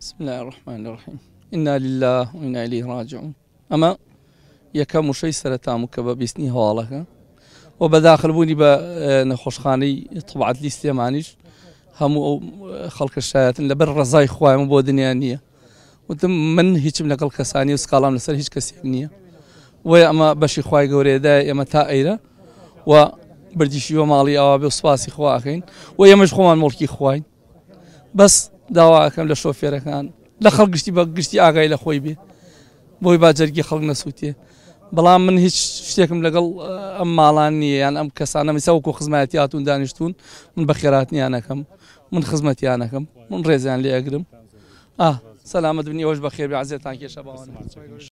بسم الله الرحمن الرحيم إنا لله وإنا إليه راجعون أما یەکەم وشەی سەرەتامکە بە بیستنی هەواڵەکە و بوني با نخوش خاني لیستێمانیش هەموو مانيش خەڵکە خلق لەبەر ڕزای خخوایم بۆ دنیا نییە وتم من هیچم لەگەڵ کەسانی و سکاڵام لەسەر هیچ کەسێک نییە وی ئەمە بەشی خخوای گەورێدای ئێمە تا ئەیرە و بردیشیوە ماڵی ئاوا بێ سوپاسی خواخین و ئێمەش خۆمان مڵکی خواین داواکەم لە شۆفێرەکان لە خەڵگشتی بە گشتی ئاگای لە خۆی بێ بۆی باجەرگی خەڵک نەسووتێ بەڵام من هیچ شتێکم لەگەڵ ئەم ماڵان نییە یان ئەم کەسانەمی ساوەکو خزمەتی هاتون دانیشتون من بە خێراتنییانەکەم من خزمەتیانەکەم من ڕێزیان لێ ئەگرم ئا سەلامت بنی ئەوش بە خێبی عزیێتان کێشە باوان